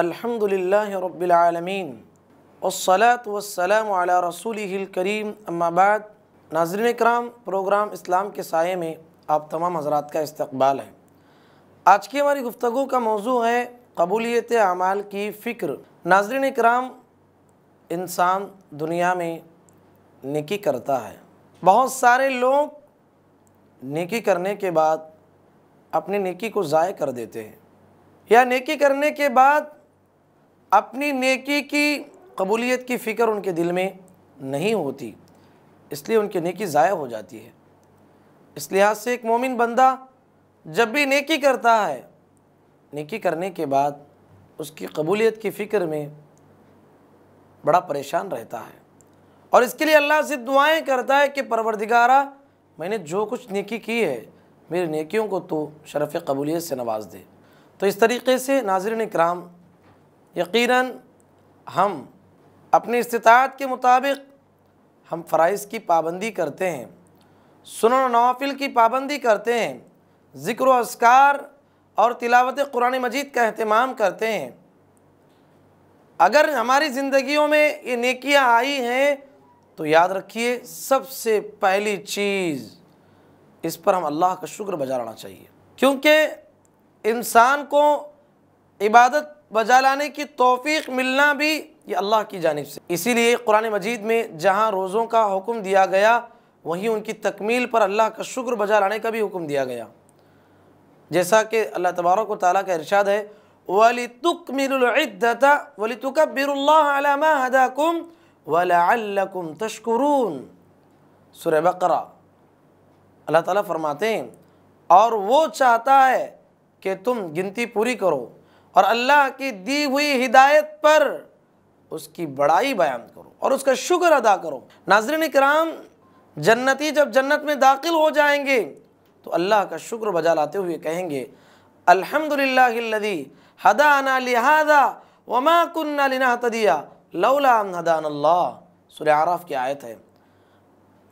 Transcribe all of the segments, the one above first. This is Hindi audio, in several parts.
अल्हम्दुलिल्लाह रब्बिलआलमीन वसलात वसलाम अला रसूल करीम अम्माबाद नाजरन कराम प्रोग्राम इस्लाम के साय में आप तमाम हजरात का इस्तबाल है आज की हमारी गुफ्तु का मौजू है कबूलियत आमाल की फ़िक्र नाजरन कराम इंसान दुनिया में नेकी करता है बहुत सारे लोग नेकी करने के बाद अपनी नेकी को ज़ाय कर देते हैं या नेकी करने के बाद अपनी नेकी की कबूलियत की फ़िक्र उनके दिल में नहीं होती इसलिए उनकी नेकी ज़ाया हो जाती है इस लिहाज से एक मोमिन बंदा जब भी नेकी करता है नेकी करने के बाद उसकी कबूलियत की फ़िक्र में बड़ा परेशान रहता है और इसके लिए अल्लाह से दुआएं करता है कि परवरदिगारा मैंने जो कुछ नेकी की है मेरी नेकियों को तो शरफ़ कबूलियत से नवाज दे तो इस तरीके से नाजरन कराम यकीनन हम अपनी इस्तात के मुताबिक हम फ़राइज़ की पाबंदी करते हैं सुन नवाफिल की पाबंदी करते हैं ज़िक्र असकार और तिलावत कुरान मजीद का अहतमाम करते हैं अगर हमारी ज़िंदगियों में ये नेकियां आई हैं तो याद रखिए सबसे पहली चीज़ इस पर हम अल्लाह का शुक्र लाना चाहिए क्योंकि इंसान को इबादत बजा लाने की तोफ़ी मिलना भी ये अल्लाह की जानब से इसीलिए कुरान मजीद में जहाँ रोज़ों का हुक्म दिया गया वहीं उनकी तकमील पर अल्लाह का शुक्र बजा लाने का भी हुक्म दिया गया जैसा कि अल्लाह तबारक ताली का इरशाद है वली तुक मिलता वली बिरकुम वलकुम तशकरून सुर बकर अल्लाह तरमाते फरमाते हैं और वो चाहता है कि तुम गिनती पूरी करो और अल्लाह की दी हुई हिदायत पर उसकी बड़ाई बयान करो और उसका शुक्र अदा करो नाजरन कराम जन्नती जब जन्नत में दाखिल हो जाएंगे तो अल्लाह का शुक्र बजा लाते हुए कहेंगे अल्हम्दुलिल्लाहिल्लज़ी हदाना लिहाजा वमा कुन्ना लिनहतदिया लौला हदान अल्लाह सूर्य आराफ की आयत है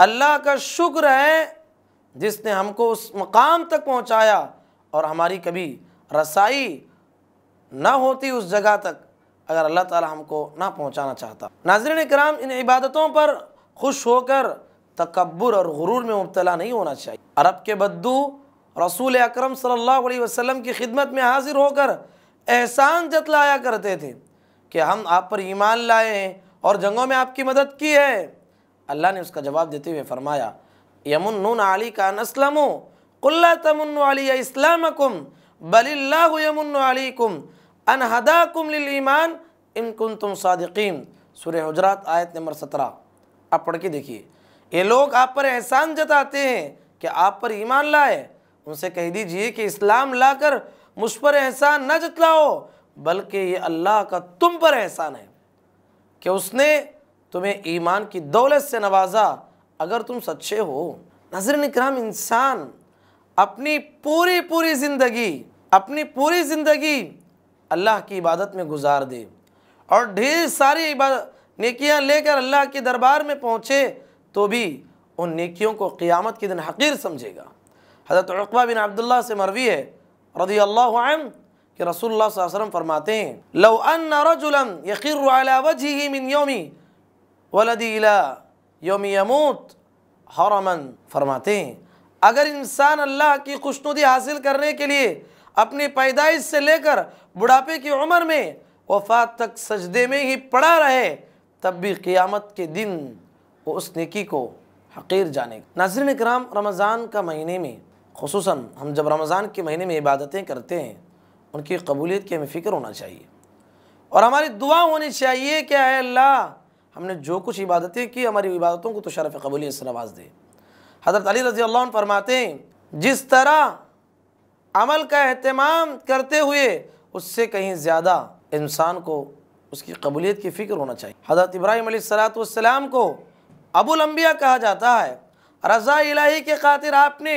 अल्लाह का शुक्र है जिसने हमको उस मकाम तक पहुँचाया और हमारी कभी रसाई ना होती उस जगह तक अगर अल्लाह ताला हमको ना पहुंचाना चाहता नाजरन कराम इन इबादतों पर खुश होकर तकबर और गुरूर में मुबतला नहीं होना चाहिए अरब के बद्दू रसूल अक्रम सल्लल्लाहु की खिदमत में हाजिर होकर एहसान जतलाया करते थे कि हम आप पर ईमान लाए हैं और जंगों में आपकी मदद की है अल्लाह ने उसका जवाब देते हुए फरमाया यमुन अली का नस्लमो कुल्ला तमन अली कुम बलिल्लाहु यमुन कुम अनहदा ईमान इनकुन तुम सदकीम सुर हजरात आयत नंबर सत्रह आप पढ़ के देखिए ये लोग आप पर एहसान जताते हैं कि आप पर ईमान लाए उनसे कह दीजिए कि इस्लाम लाकर मुझ पर एहसान न जतलाओ बल्कि ये अल्लाह का तुम पर एहसान है कि उसने तुम्हें ईमान की दौलत से नवाजा अगर तुम सच्चे हो नजर कराम इंसान अपनी पूरी पूरी ज़िंदगी अपनी पूरी ज़िंदगी अल्लाह की इबादत में गुजार दे और ढेर सारी इबादत नेकियां लेकर अल्लाह के दरबार में पहुँचे तो भी उन नेकियों को क़ियामत के दिन हकीर समझेगा हज़रत अकबा बिन अब्दुल्ला से मरवी है रदी अल्लाह कि रसूल वसम फरमाते हैं लव अन रजुलम यकीर मिन योमी वलदी इला योमी यमूत हरमन फरमाते हैं अगर इंसान अल्लाह की खुशनुदी हासिल करने के लिए अपनी पैदाइश से लेकर बुढ़ापे की उम्र में वफात तक सजदे में ही पड़ा रहे तब भी क़ियामत के दिन वो उस नेकी को हकीर जाने नाजरन कराम रमज़ान का महीने में खसूस हम जब रमज़ान के महीने में इबादतें करते हैं उनकी कबूलियत की हमें फ़िक्र होना चाहिए और हमारी दुआ होनी चाहिए कि अः अल्लाह हमने जो कुछ इबादतें की हमारी इबादतों को तो शरफ़ कबूलियत से नवाज दे हज़रत अली रज़ी अल्लाह फरमाते हैं जिस तरह अमल का अहतमाम करते हुए उससे कहीं ज़्यादा इंसान को उसकी कबूलियत की फ़िक्र होना चाहिए हज़रत इब्राहिम सलाम को अबुलम्बिया कहा जाता है रज़ा इलाही के खातिर आपने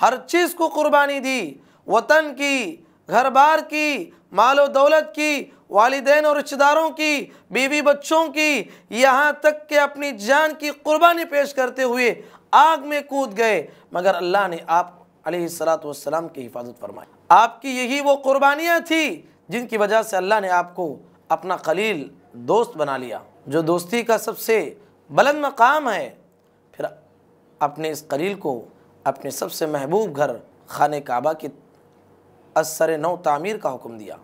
हर चीज़ को कुर्बानी दी वतन की घर बार की माल दौलत की वालदेन और रिश्तेदारों की बीवी बच्चों की यहाँ तक के अपनी जान की कुर्बानी पेश करते हुए आग में कूद गए मगर अल्लाह ने आप सलाम की हिफाजत फरमाई आपकी यही वो कुर्बानियाँ थी जिनकी वजह से अल्लाह ने आपको अपना खलील दोस्त बना लिया जो दोस्ती का सबसे बुलंद मकाम है फिर अपने इस खलील को अपने सबसे महबूब घर खान काबा की असर नौ तामीर का हुक्म दिया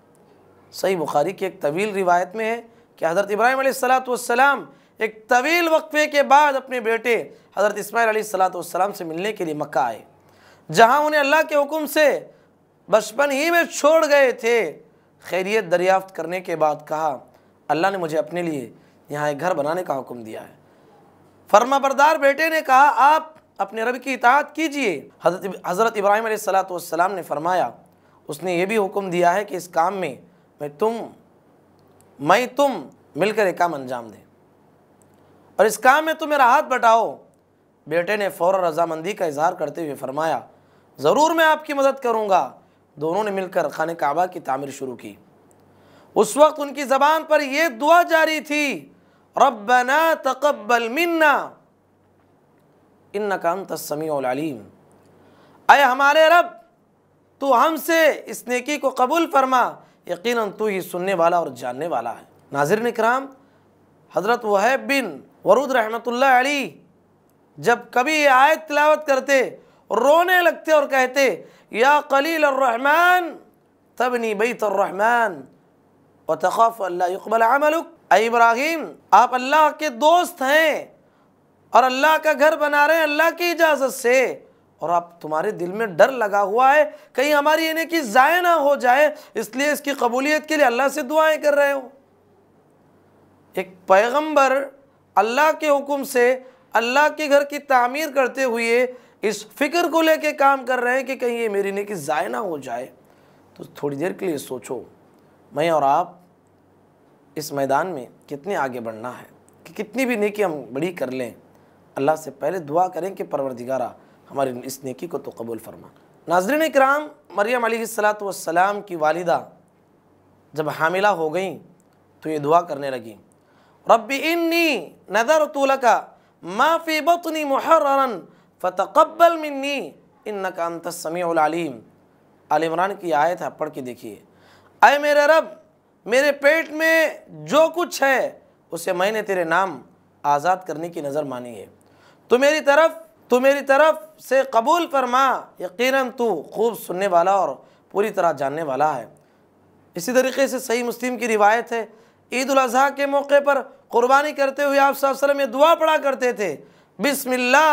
सही बुखारी की एक तवील रिवायत में है कि हज़रत इब्राहिम सलाम एक तवील वक्फे के बाद अपने बेटे हज़रत इसमाईल सलाम से मिलने के लिए मक्का आए जहाँ उन्हें अल्लाह के हुक्म से बचपन ही में छोड़ गए थे खैरियत दरियाफ्त करने के बाद कहा अल्लाह ने मुझे अपने लिए यहाँ एक घर बनाने का हुक्म दिया है फर्मा बरदार बेटे ने कहा आप अपने रब की इतात कीजिए हज़रत इब्राहिम सलाम ने फरमाया उसने ये भी हुक्म दिया है कि इस काम में मैं तुम मैं तुम मिलकर एक काम अंजाम दें और इस काम में तुम मेरा हाथ बटाओ बेटे ने फ़ौर रजामंदी का इजहार करते हुए फरमाया ज़रूर मैं आपकी मदद करूँगा दोनों ने मिलकर खान काबा की तामीर शुरू की उस वक्त उनकी ज़बान पर यह दुआ जारी थी रबना तकबल मन्ना इन नकाम तस्मीम अय हमारे रब तो हमसे इस नेकी को कबूल फरमा यकीन तू ही सुनने वाला और जानने वाला है नाजिर कराम हज़रत वहैब बिन वरुद रहमतुल्लाह अली जब कभी ये आयत तिलावत करते रोने लगते और कहते या कलील रहमान तब नी तो रहमान व तखफ अल्लाबल अमलुक इब्राहिम आप अल्लाह के दोस्त हैं और अल्लाह का घर बना रहे हैं अल्लाह की इजाज़त से और आप तुम्हारे दिल में डर लगा हुआ है कहीं हमारी इन्हें कि ज़ाय ना हो जाए इसलिए इसकी कबूलियत के लिए अल्लाह से दुआएं कर रहे हो एक पैगंबर अल्लाह के हुक्म से अल्लाह के घर की तामीर करते हुए इस फिक्र को लेके काम कर रहे हैं कि कहीं ये मेरी नेकी ज़ाय ना हो जाए तो थोड़ी देर के लिए सोचो मैं और आप इस मैदान में कितने आगे बढ़ना है कि कितनी भी नेकी हम बड़ी कर लें अल्लाह से पहले दुआ करें कि परवरदिगारा हमारी इस नेकी को तो कबूल फरमा नाजरन कराम मरियम सलाम की वालिदा जब हामिला हो गई तो ये दुआ करने लगी रबी इन्नी नदर का माफ़ी बतनी मुहरन फ़तकबल मिन्नी इन नकाम उलालीम आलमरान की आयत है पढ़ के देखिए आए मेरे रब मेरे पेट में जो कुछ है उसे मैंने तेरे नाम आज़ाद करने की नज़र मानी है तो मेरी तरफ तो मेरी तरफ से कबूल फरमा यकीनन तू खूब सुनने वाला और पूरी तरह जानने वाला है इसी तरीके से सही मुस्लिम की रिवायत है ईद अजी के मौके पर क़ुरबानी करते हुए आप वसल्लम ये दुआ पढ़ा करते थे बिसमिल्ला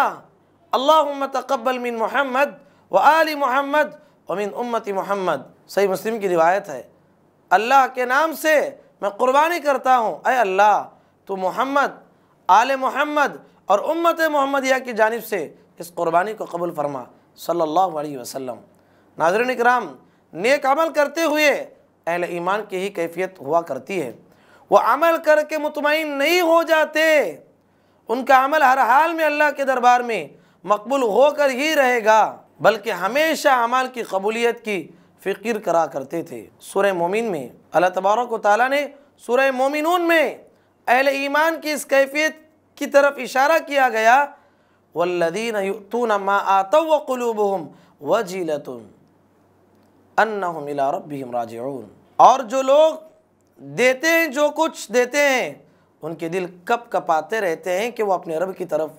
अल्लाह तकबल मिन मोहम्मद व आली मोहम्मद वमिन उम्मती मोहम्मद सही मुस्लिम की रिवायत है अल्लाह के नाम से मैं कुर्बानी करता हूँ अय अल्लाह तो मोहम्मद आल मोहम्मद और उम्मत मोहम्मदिया की जानब से इस कुर्बानी को कबूल फरमा सल्लल्लाहु अलैहि वसल्लम नाजरन कराम नेक अमल करते हुए अहल ईमान की ही कैफियत हुआ करती है वह अमल करके मुतमिन नहीं हो जाते उनका अमल हर हाल में अल्लाह के दरबार में मकबूल होकर ही रहेगा बल्कि हमेशा अमाल की कबूलियत की फ़िक्र करा करते थे सुर मोमिन में अल्लाह तबारक ताली ने सुर मोमिन में अहल ईमान की इस कैफियत की तरफ इशारा किया गया वल्लदीन यूतून मा आतव वलूबहम व जीलतुम अन्नहमिलारबिम राजून और जो लोग देते हैं जो कुछ देते हैं उनके दिल कप कपाते रहते हैं कि वो अपने रब की तरफ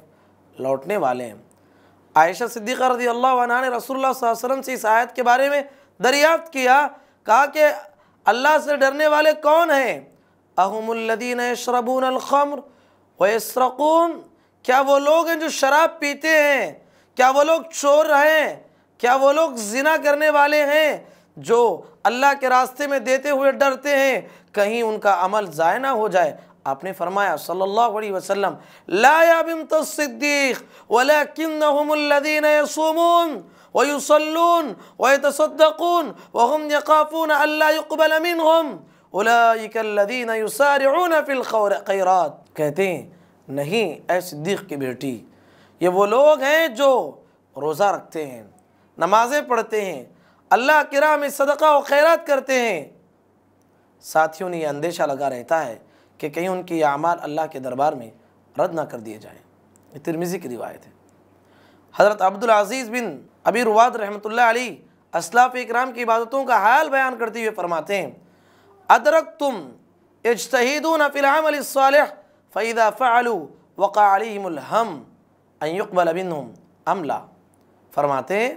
लौटने वाले हैं आयशा सिद्दीक़ा रजी अल्लाह ने रसोल्ला से इस आयत के बारे में दरियाफ्त किया कहा कि अल्लाह से डरने वाले कौन हैं अहमुल्लदीन शरबून अलखम्र वसरकून क्या वो लोग हैं जो शराब पीते हैं क्या वो लोग चोर हैं क्या वो लोग जिना करने वाले हैं जो अल्लाह के रास्ते में देते हुए डरते हैं कहीं उनका अमल ज़ाय ना हो जाए आपने फरमाया सल्लल्लाहु अलैहि वसल्लम ला या बिन्त सिद्दीक वलाकिन्नहुमुल्लज़ीन यसुमून वयुसल्लून वयतसद्दक़ून वहुम यखाफून अल्ला युक़बल मिनहुम उलाइकल्लज़ीन युसारिऊन फिल खैरात कहते हैं नहीं ऐ सिद्दीक की बेटी ये वो लोग हैं जो रोज़ा रखते हैं नमाज़ें पढ़ते हैं अल्लाह के राह में सदका व खैरात करते हैं साथियों ने यह अंदेशा लगा रहता है कि कहीं उनके अमाल अल्लाह के दरबार में रद्द ना कर दिए जाएँ तिरमिज़ी की रिवायत है हज़रत अजीज़ बिन अबी रुवाद रहमत अली असलाफ़ इक्राम की इबादतों का हाल बयान करते हुए फरमाते हैं अदरक तुम इजतहीदून फ़िलहाल फ़ैदा फ़ालू वक़ालहम अयुकबल बिन अमला फरमाते हैं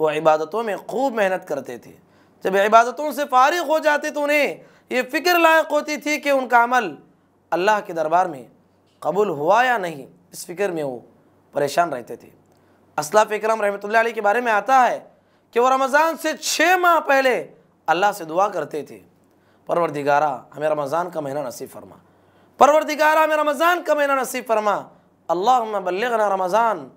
वो इबादतों में खूब मेहनत करते थे जब इबादतों से फारिग हो जाते तो उन्हें ये फ़िक्र लायक होती थी कि उनका अमल अल्लाह के दरबार में कबूल हुआ या नहीं इस फिक्र में वो परेशान रहते थे असलाफ रहमतुल्लाह रहमत के बारे में आता है कि वो रमज़ान से छः माह पहले अल्लाह से दुआ करते थे परवरदिगारा हमें रमज़ान का महीना नसीब फरमा परवरदिगारा हमें रमज़ान का महीना नसीब फरमा अल्लाह बल्लना रमज़ान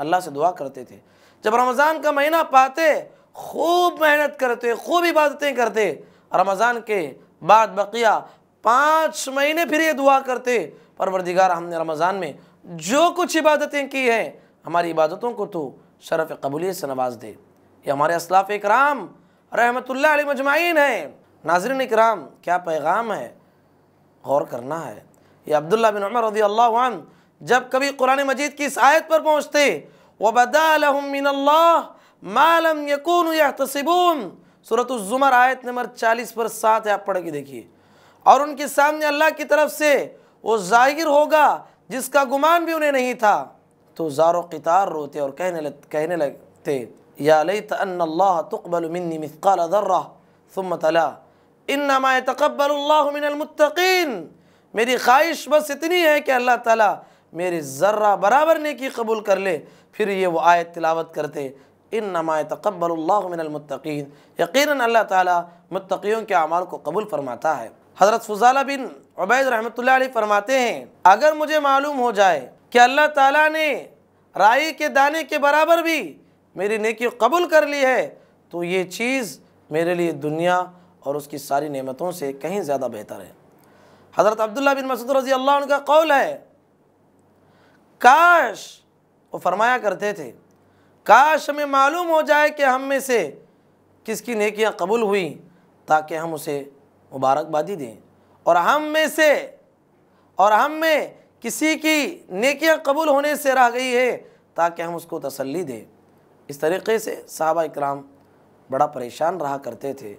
अल्लाह से दुआ करते थे जब रमज़ान का महीना पाते खूब मेहनत करते खूब इबादतें करते रमज़ान के बाद बकिया पाँच महीने फिर ये दुआ करते परवरदिगार हमने रमज़ान में जो कुछ इबादतें की हैं हमारी इबादतों को तो शरफ़ कबूलियत से नवाज दे ये हमारे असलाफ़ कराम रहमतुल्ला मजमाइन है नाजरन कराम क्या पैगाम है गौर करना है ये अब्दुल्ला बिन उमर रदी अल्लाह जब कभी कुरान मजीद की इस आयत पर पहुँचते वबदालमिन मालम यकून या तसिबून सूरत ज़ुमर आयत नंबर चालीस पर सात आप पढ़ के देखिए और उनके सामने अल्लाह की तरफ से वो जाहिर होगा जिसका गुमान भी उन्हें नहीं था तो ज़ारो कितार रोते और कहने लग कहने लगते या अल्लाह तकबल मिन्नी मिसकाल मेरी ख्वाहिश बस इतनी है कि अल्लाह ताला मेरे ज़र्रा बराबर ने की कबूल कर ले फिर ये वो आयत तिलावत करते इन नमा तकबलमिनमतिन यकीन अल्लाह ताली मुतकीयों के अमाल को कबूल फरमाता है हज़रत फ़ुजाला बिन अबैद रहमत फरमाते हैं अगर मुझे मालूम हो जाए कि अल्लाह ताली ने राई के दाने के बराबर भी मेरी नेकी कबूल कर ली है तो ये चीज़ मेरे लिए दुनिया और उसकी सारी नेमतों से कहीं ज़्यादा बेहतर है हज़रत अब्दुल्ला बिन मसूद रजी अल्लाह उनका कौल है काश वो फरमाया करते थे काश हमें मालूम हो जाए कि हम में से किसकी नेकियां कबूल हुई ताकि हम उसे मुबारकबादी दें और हम में से और हम में किसी की नेकियां कबूल होने से रह गई है ताकि हम उसको तसल्ली दें इस तरीके से साहबा इक्राम बड़ा परेशान रहा करते थे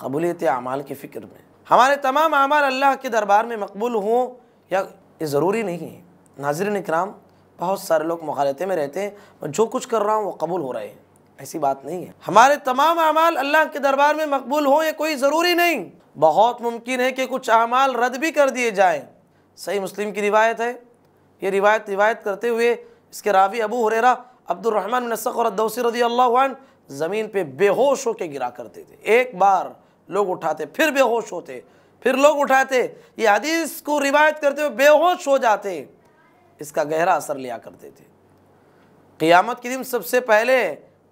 कबूलियत अमाल की फ़िक्र में हमारे तमाम अमाल अल्लाह के दरबार में मकबूल हों या ये ज़रूरी नहीं है नाजरन इक्राम बहुत सारे लोग मखालते में रहते हैं जो कुछ कर रहा हूँ वो कबूल हो रहे हैं ऐसी बात नहीं है हमारे तमाम अमाल अल्लाह के दरबार में मकबूल हों ये कोई ज़रूरी नहीं बहुत मुमकिन है कि कुछ अमाल रद्द भी कर दिए जाएँ सही मुस्लिम की रिवायत है ये रिवायत रिवायत करते हुए इसके रावी अबू हुरेरा अब्दुलरहमान नसक और अदौसी रदी अल्लाह ज़मीन पर बेहोश होकर गिरा करते थे एक बार लोग उठाते फिर बेहोश होते फिर लोग उठाते ये हदीस को रिवायत करते हुए बेहोश हो जाते इसका गहरा असर लिया करते थे क़ियामत के दिन सबसे पहले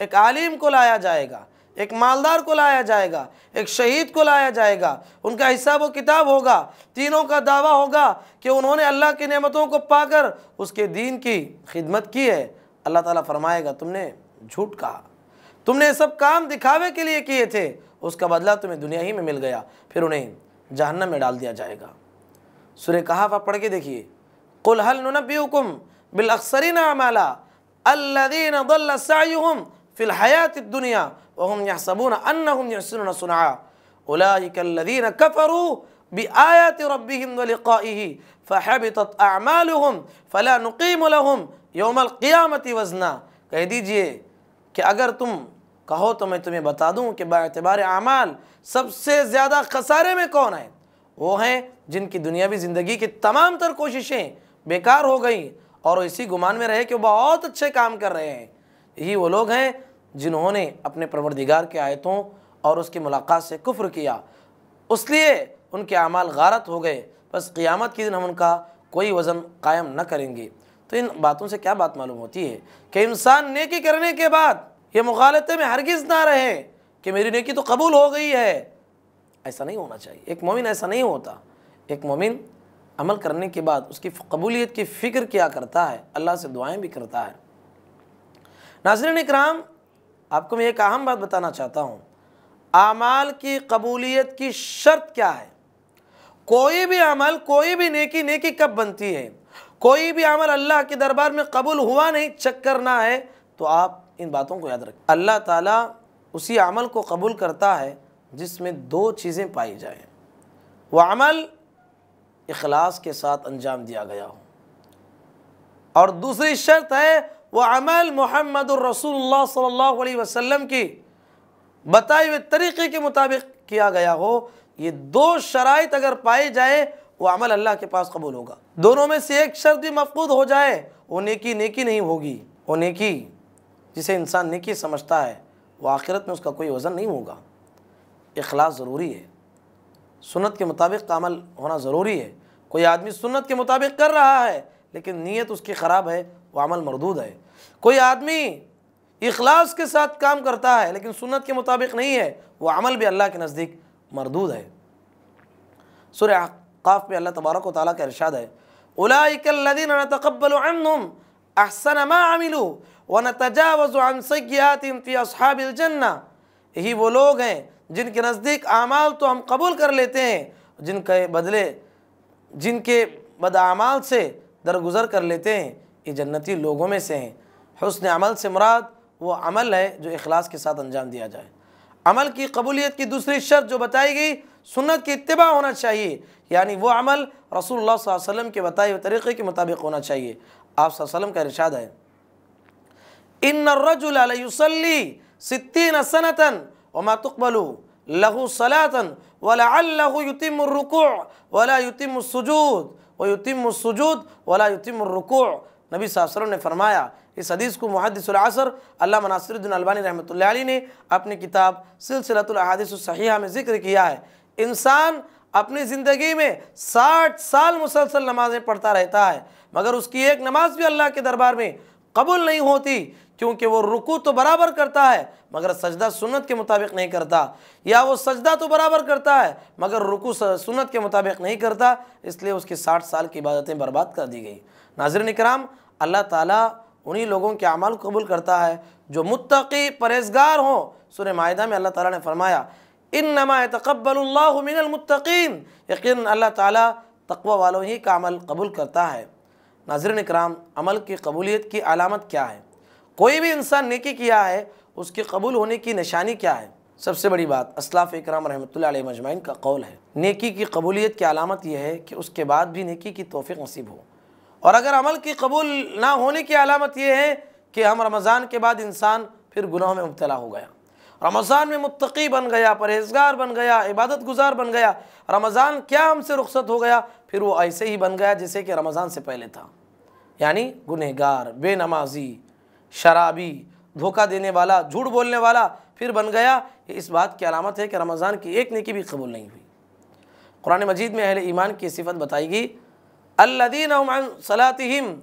एक आलिम को लाया जाएगा एक मालदार को लाया जाएगा एक शहीद को लाया जाएगा उनका हिसाब व किताब होगा तीनों का दावा होगा कि उन्होंने अल्लाह की नेमतों को पाकर उसके दीन की खिदमत की है अल्लाह ताला फरमाएगा तुमने झूठ कहा तुमने सब काम दिखावे के लिए किए थे उसका बदला तुम्हें दुनिया ही में मिल गया फिर उन्हें जहन्नम में डाल दिया जाएगा सुर कहा पढ़ के देखिए कुलहलनबीकुम बिलअक्सरीन अमाला अल्लदीन दल्लम फ़िलहयात दुनिया वहम यसबून अन्न सुना उलाकल्लदीन कफ़रू बआयात रब्बिहिम वलिक़ाइहि फ़हबितत अमालुहुम फ़ला नक़ीम लहुम यौमल क़ियामति वज़ना कह दीजिए कि अगर तुम कहो तो मैं तुम्हें बता दूं कि बातबार अमाल सबसे ज़्यादा खसारे में कौन है वो हैं जिनकी दुनियावी ज़िंदगी की तमाम तर कोशिशें बेकार हो गई और इसी गुमान में रहे कि बहुत अच्छे काम कर रहे हैं यही वो लोग हैं जिन्होंने अपने परवरदिगार के आयतों और उसकी मुलाकात से कुफ्र किया उसलिए उनके अमाल गारत हो गए बस क़ियामत के दिन हम उनका कोई वज़न कायम न करेंगे तो इन बातों से क्या बात मालूम होती है कि इंसान नेकी करने के बाद ये मुखालते में हरगिज़ ना रहे कि मेरी नेकी तो कबूल हो गई है ऐसा नहीं होना चाहिए एक मोमिन ऐसा नहीं होता एक मोमिन अमल करने के बाद उसकी कबूलियत की फ़िक्र किया करता है अल्लाह से दुआएँ भी करता है नाजरन कराम आपको मैं एक अहम बात बताना चाहता हूँ आमाल की कबूलियत की शर्त क्या है कोई भी अमल कोई भी नेकी नेकी कब बनती है कोई भी अमल अल्लाह के दरबार में कबूल हुआ नहीं चक्कर करना है तो आप इन बातों को याद रखें अल्लाह ताला उसी अमल को कबूल करता है जिसमें दो चीज़ें पाई जाएँ वह अमल अखलास के साथ अंजाम दिया गया हो और दूसरी शर्त है वह अमल मोहम्मद सल्ला सल्लल्लाहु अलैहि वसल्लम की बताए हुए तरीक़े के मुताबिक किया गया हो ये दो शराइ अगर पाए जाए वह अमल अल्लाह के पास कबूल होगा दोनों में से एक शर्त भी मफकूद हो जाए वो नेकी नेकी नहीं होगी वो नेकी जिसे इंसान नेकी समझता है वो आखिरत में उसका कोई वज़न नहीं होगा इखलास ज़रूरी है सुनत के मुताबिक का तो अमल होना ज़रूरी है कोई आदमी सुन्नत के मुताबिक कर रहा है लेकिन नीयत उसकी ख़राब है वो अमल मरदूद है कोई आदमी इखलास के साथ काम करता है लेकिन सुन्नत के मुताबिक नहीं है वो अमल भी अल्लाह के नज़दीक मरदूद है सुर काफ़ में अल्लाह तबारक ताली का इरशाद है उलादिन तकबलम अहसन मिलू वन तजावज़ यही वो लोग हैं जिनके नज़दीक आमाल तो हम कबूल कर लेते हैं जिनके बदले जिनके बदामाल से दरगुजर कर लेते हैं ये जन्नती लोगों में से हैं हसन अमल से मुराद वो अमल है जो अखलास के साथ अंजाम दिया जाए अमल की कबूलियत की दूसरी शर्त जो बताई गई सुन्नत की इतबा होना चाहिए यानी वो अमल रसूल वसम के बताए हुए तरीक़े के मुताबिक होना चाहिए आप वसम का इरशाद है इन रजुलसली सित्तीन सनतन वमा तुकबलू लहू सलातन वला अल्लाहतिम रुको वला युतिम सुजूद व युतिम सुजूद वला युतिम रुको नबी सासरों ने फरमाया इस हदीस को मुहदसर अल्लाह नासिरुद्दीन अलबानी रहमत ने अपनी किताब सिलसिलतहादिसहिया में ज़िक्र किया है इंसान अपनी ज़िंदगी में साठ साल मुसलसल नमाज़ें पढ़ता रहता है मगर उसकी एक नमाज़ भी अल्लाह के दरबार में कबूल नहीं होती क्योंकि वो रुकू तो बराबर करता है मगर सजदा सुन्नत के मुताबिक नहीं करता या वो सजदा तो बराबर करता है मगर रुकू सुन्नत के मुताबिक नहीं करता इसलिए उसकी साठ साल की इबादतें बर्बाद कर दी गई नाजरन कराम अल्लाह ताला उन्हीं लोगों के अमाल कबूल करता है जो मुतकी परहेजगार हों सुर माहा में अल्लाह ताला ने फरमाया इन नमा तकबलमिनमतकीन यकीन अल्लाह ताला तकवा वालों ही का अमल कबूल करता है नाजरन कराम अमल की कबूलियत की अलामत क्या है कोई भी इंसान नेकी किया है उसके कबूल होने की निशानी क्या है सबसे बड़ी बात असलाफ़ इकर रहमत मजमाइन का कौल है नेकी की कबूलीत की अलामत यह है कि उसके बाद भी नेकी की तोफ़ी नसीब हो और अगर अमल की कबूल ना होने की अलामत यह है कि हम रमज़ान के बाद इंसान फिर गुनाहों में मुबतला हो गया रमज़ान में मुतकी बन गया परहेजगार बन गया इबादत गुजार बन गया रमज़ान क्या हमसे रुखसत हो गया फिर वो ऐसे ही बन गया जैसे कि रमज़ान से पहले था यानी गुनहगार बेनमाजी शराबी धोखा देने वाला झूठ बोलने वाला फिर बन गया इस बात की अलामत है कि रमज़ान की एक नेकी भी कबूल नहीं हुई कुरान मजीद में अहल ईमान की सिफत बताई गई अल्लादीन सलातिम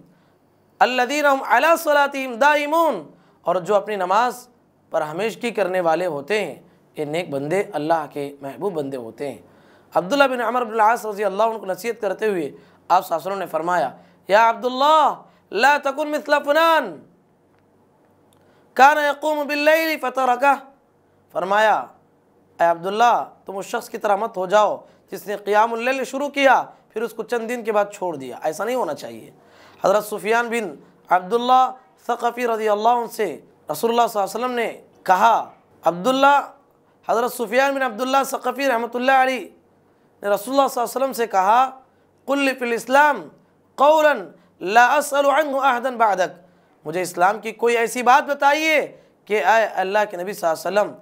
अल्लादीन अला सलातिम दाइमून और जो अपनी नमाज पर हमेशगी करने वाले होते हैं ये नेक बंदे अल्लाह के महबूब बंदे होते हैं अब्दुल्ला बिन अमर अब्लास रजी अल्लाह उनको नसीहत करते हुए आप सासरों ने फरमाया या अब्दुल्ला ला तकुन मिसला फ़ुनान कान यकूम बिल्लई फ़तर रखा फरमाया अब्दुल्ला तुम उस शख्स की तरह मत हो जाओ जिसने क़ियामल शुरू किया फिर उसको चंद दिन के बाद छोड़ दिया ऐसा नहीं होना चाहिए हज़रत सुफियान बिन अब्दुल्ला सक़फ़ी रजी अल्लाह से रसोल्ला वसम ने कहा अब्दुल्ला हज़रत सूफियान बिन अब्दुल्ला सक़फ़ी रहमत अली ने रसोल्ला वसम से कहा कुल्ल फिल कौरन लासदन बदक मुझे इस्लाम की कोई ऐसी बात बताइए कि आए अल्लाह के नबी वसल्लम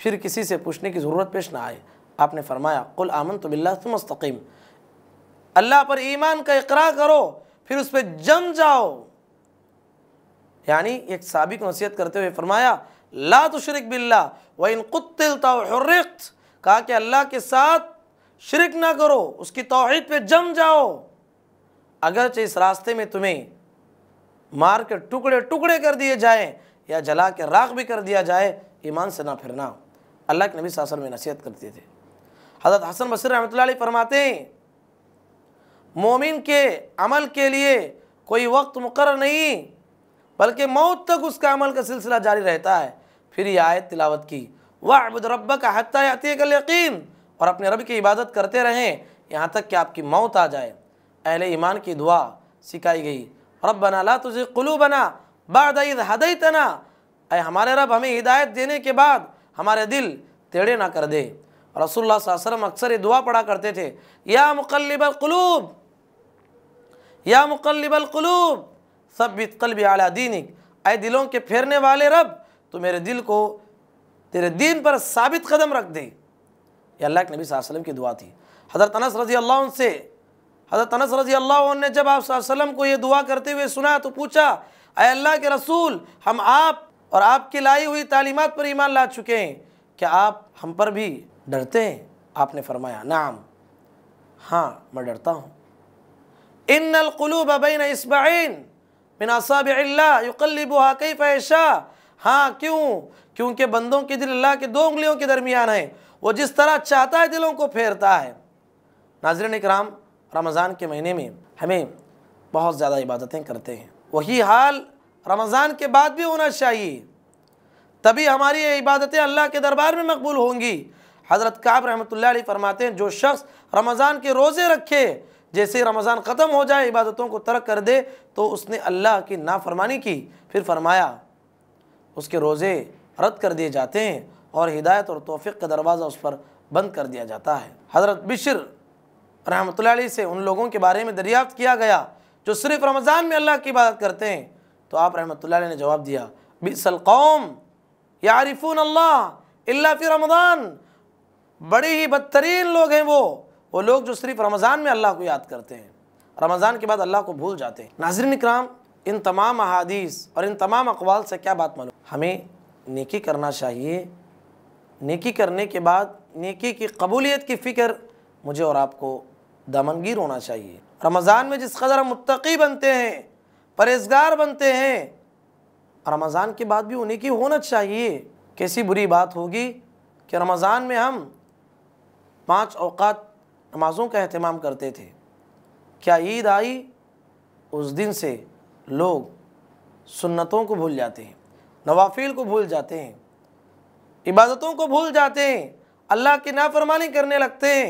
फिर किसी से पूछने की ज़रूरत पेश ना आए आपने फरमाया कुल आमन तो बिल्ला तो मस्तकीम अल्लाह पर ईमान का इकरा करो फिर उस पर जम जाओ यानी एक सबक नसीहत करते हुए फरमाया ला तो शरक बिल्ला व इन कुत्तिल तोरिक्त कहा कि अल्लाह के साथ शर्क ना करो उसकी तोहद पर जम जाओ अगरचे इस रास्ते में तुम्हें मार कर टुकड़े टुकड़े कर दिए जाएँ या जला के राख भी कर दिया जाए ईमान से ना फिरना अल्लाह के नबी सासन में नसीहत करते थे हज़रत हसन बसर रहमत फरमाते हैं मोमिन के अमल के लिए कोई वक्त मुकर नहीं बल्कि मौत तक उसका अमल का सिलसिला जारी रहता है फिर ये आयत तिलावत की वाह रब का हत्या आती कल यकीन और अपने रब की इबादत करते रहें यहाँ तक कि आपकी मौत आ जाए अहले ईमान की दुआ सिखाई गई रब बना ला तुझे कुलू बना बाद हदई तना अरे हमारे रब हमें हिदायत देने के बाद हमारे दिल टेड़े ना कर दे रसुल्ला वसलम अक्सर ये दुआ पढ़ा करते थे या मुकलबल क़लूब या मुकलबल क़लूब सब भी आला दीनिक अ दिलों के फेरने वाले रब तो मेरे दिल को तेरे दीन पर साबित कदम रख दे ये अल्लाह के नबी वसल्लम की दुआ थी हज़रत अनस रजी अल्लाह उनसे हज़रत अनस रजी अल्लाह ने जब आप वसल्लम को ये दुआ करते हुए सुना तो पूछा अय अल्लाह के रसूल हम आप और आपकी लाई हुई तालीमत पर ईमान ला चुके हैं क्या आप हम पर भी डरते हैं आपने फरमाया नाम हाँ मैं डरता हूँ इन नलकलूब अबैन इसबाइन मिनासाबिल्लाकल्लिबुहा हाकई पैशा हाँ क्यों क्योंकि बंदों के दिल अल्लाह के दो उंगलियों के दरमियान है वो जिस तरह चाहता है दिलों को फेरता है नाजरन कराम रमज़ान के महीने में हमें बहुत ज़्यादा इबादतें करते हैं वही हाल रमज़ान के बाद भी होना चाहिए तभी हमारी ये इबादतें अल्लाह के दरबार में मकबूल होंगी हज़रत काब रहमत फरमाते हैं जो शख्स रमज़ान के रोज़े रखे जैसे रमज़ान ख़त्म हो जाए इबादतों को तर्क कर दे तो उसने अल्लाह की नाफरमानी की फिर फरमाया उसके रोज़े रद्द कर दिए जाते हैं और हिदायत और तोफ़ी का दरवाज़ा उस पर बंद कर दिया जाता है हज़रत बिशर रहमत से उन लोगों के बारे में दरियाफ्त किया गया जो सिर्फ रमज़ान में अल्लाह की बात करते हैं तो आप रहमत ने जवाब दिया बिसल कौम यारिफून अल्लाह फ़िर रमज़ान बड़े ही बदतरीन लोग हैं वो वो लोग जो सिर्फ रमज़ान में अल्लाह को याद करते हैं रमज़ान के बाद अल्लाह को भूल जाते हैं नाजरन कराम इन तमाम अहादीस और इन तमाम अकवाल से क्या बात मालूम हमें नेकी करना चाहिए नेकी करने के बाद नेकी की कबूलियत की फ़िक्र मुझे और आपको दमनगीर होना चाहिए रमज़ान में जिस कदर हम मुतकी बनते हैं परहेजगार बनते हैं रमज़ान के बाद भी उन्हीं की होना चाहिए कैसी बुरी बात होगी कि रमज़ान में हम पांच अवकात नमाज़ों का अहतमाम करते थे क्या ईद आई उस दिन से लोग सुन्नतों को भूल जाते हैं नवाफिल को भूल जाते हैं इबादतों को भूल जाते हैं अल्लाह की नाफरमानी करने लगते हैं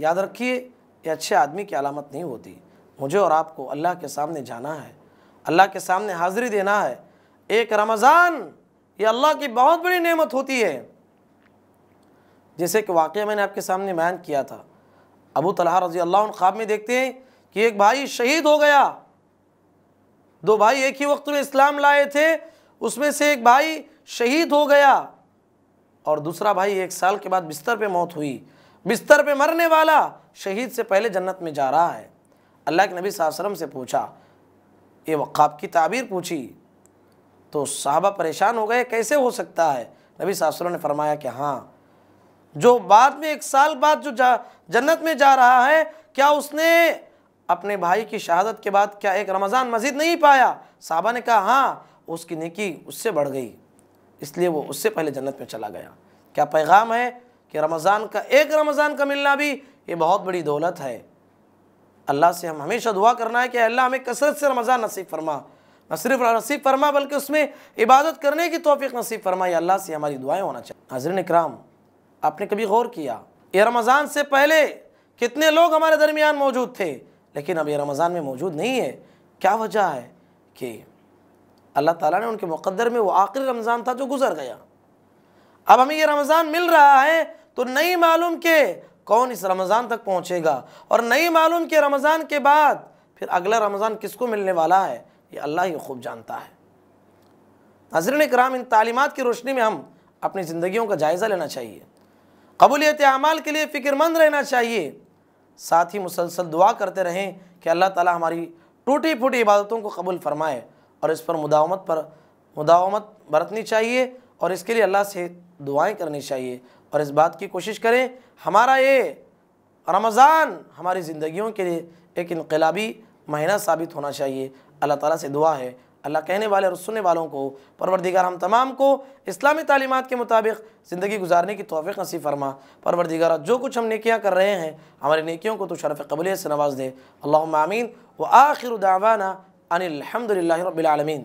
याद रखिए कि अच्छे आदमी की अलामत नहीं होती मुझे और आपको अल्लाह के सामने जाना है अल्लाह के सामने हाज़िरी देना है एक रमज़ान ये अल्लाह की बहुत बड़ी नेमत होती है जैसे कि वाक़ मैंने आपके सामने बयान किया था अबू तलहा रजी अल्लाह ख्वाब में देखते हैं कि एक भाई शहीद हो गया दो भाई एक ही वक्त में इस्लाम लाए थे उसमें से एक भाई शहीद हो गया और दूसरा भाई एक साल के बाद बिस्तर पे मौत हुई बिस्तर पे मरने वाला शहीद से पहले जन्नत में जा रहा है अल्लाह के नबी वसल्लम से पूछा ये वक़ाब की ताबीर पूछी तो साहबा परेशान हो गए कैसे हो सकता है नबी वसल्लम ने फरमाया कि हाँ जो बाद में एक साल बाद जो जा जन्नत में जा रहा है क्या उसने अपने भाई की शहादत के बाद क्या एक रमज़ान मस्जिद नहीं पाया साहबा ने कहा हाँ उसकी निकी उससे बढ़ गई इसलिए वो उससे पहले जन्नत में चला गया क्या पैगाम है कि रमज़ान का एक रमज़ान का मिलना भी ये बहुत बड़ी दौलत है अल्लाह से हम हमेशा दुआ करना है कि अल्लाह हमें कसरत से रमज़ान नसीब फरमा न सिर्फ नसीब फरमा बल्कि उसमें इबादत करने की तोफ़ी नसीब फरमा ये अल्लाह से हमारी दुआएँ होना चाहिए हाजरन इक्राम आपने कभी गौर किया ये रमज़ान से पहले कितने लोग हमारे दरमियान मौजूद थे लेकिन अब ये रमज़ान में मौजूद नहीं है क्या वजह है कि अल्लाह ताला ने उनके मुकद्दर में वो आखिरी रमज़ान था जो गुजर गया अब हमें ये रमज़ान मिल रहा है तो नहीं मालूम के कौन इस रमज़ान तक पहुँचेगा और नहीं मालूम के रमज़ान के बाद फिर अगला रमज़ान किसको मिलने वाला है ये अल्लाह ही खूब जानता है नजर कराम इन तालीमत की रोशनी में हम अपनी ज़िंदगियों का जायज़ा लेना चाहिए कबूलियत अमाल के लिए फ़िक्रमंद रहना चाहिए साथ ही मुसलसल दुआ करते रहें कि अल्लाह ताली हमारी टूटी फूटी इबादतों को कबूल फरमाए और इस पर मुदात पर मुदात बरतनी चाहिए और इसके लिए अल्लाह से दुआएं करनी चाहिए और इस बात की कोशिश करें हमारा ये रमज़ान हमारी ज़िंदगियों के लिए एक इनकलाबी महीना साबित होना चाहिए अल्लाह ताला से दुआ है अल्लाह कहने वाले और सुनने वालों को परवरदिगार हम तमाम को इस्लामी तालीमत के मुताबिक ज़िंदगी गुजारने की तोफ़ी नसीब फरमा परवरदिगार जो कुछ हम नेकियाँ कर रहे हैं हमारी नेकियों को तो शरफ़ कबूलियत से नवाज दे अल्लाह आमीन व आखिर दावाना अनिलहमदिल्ला